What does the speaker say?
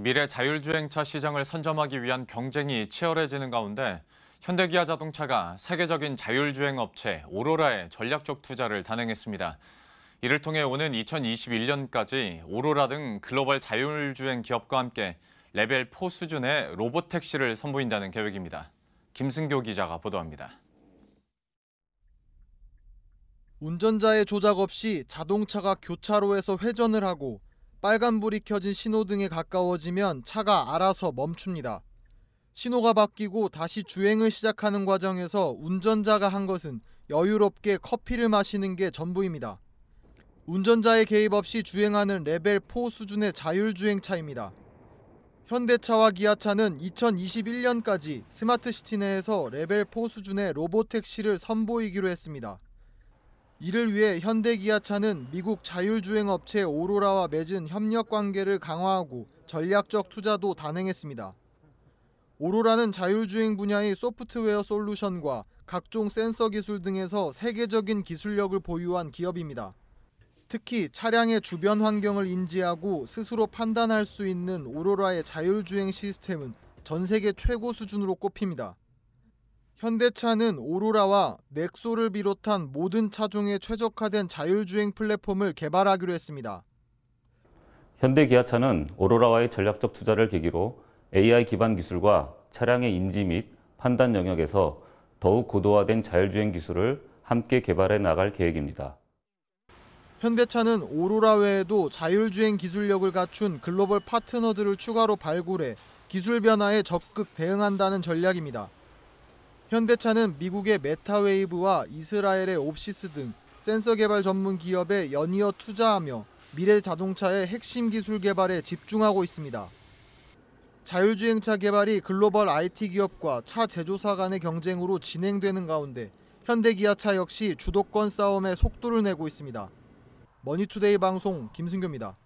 미래 자율주행차 시장을 선점하기 위한 경쟁이 치열해지는 가운데 현대기아 자동차가 세계적인 자율주행 업체 오로라에 전략적 투자를 단행했습니다. 이를 통해 오는 2021년까지 오로라 등 글로벌 자율주행 기업과 함께 레벨 4 수준의 로봇 택시를 선보인다는 계획입니다. 김승교 기자가 보도합니다. 운전자의 조작 없이 자동차가 교차로에서 회전을 하고 빨간불이 켜진 신호등에 가까워지면 차가 알아서 멈춥니다. 신호가 바뀌고 다시 주행을 시작하는 과정에서 운전자가 한 것은 여유롭게 커피를 마시는 게 전부입니다. 운전자의 개입 없이 주행하는 레벨 4 수준의 자율주행차입니다. 현대차와 기아차는 2021년까지 스마트시티 내에서 레벨 4 수준의 로보택시를 선보이기로 했습니다. 이를 위해 현대기아차는 미국 자율주행 업체 오로라와 맺은 협력 관계를 강화하고 전략적 투자도 단행했습니다. 오로라는 자율주행 분야의 소프트웨어 솔루션과 각종 센서 기술 등에서 세계적인 기술력을 보유한 기업입니다. 특히 차량의 주변 환경을 인지하고 스스로 판단할 수 있는 오로라의 자율주행 시스템은 전 세계 최고 수준으로 꼽힙니다. 현대차는 오로라와 넥소를 비롯한 모든 차중에 최적화된 자율주행 플랫폼을 개발하기로 했습니다. 현대 기아차는 오로라와의 전략적 투자를 계기로 AI 기반 기술과 차량의 인지 및 판단 영역에서 더욱 고도화된 자율주행 기술을 함께 개발해 나갈 계획입니다. 현대차는 오로라 외에도 자율주행 기술력을 갖춘 글로벌 파트너들을 추가로 발굴해 기술 변화에 적극 대응한다는 전략입니다. 현대차는 미국의 메타웨이브와 이스라엘의 옵시스 등 센서 개발 전문 기업에 연이어 투자하며 미래 자동차의 핵심 기술 개발에 집중하고 있습니다. 자율주행차 개발이 글로벌 IT 기업과 차 제조사 간의 경쟁으로 진행되는 가운데 현대기아차 역시 주도권 싸움에 속도를 내고 있습니다. 머니투데이 방송 김승규입니다.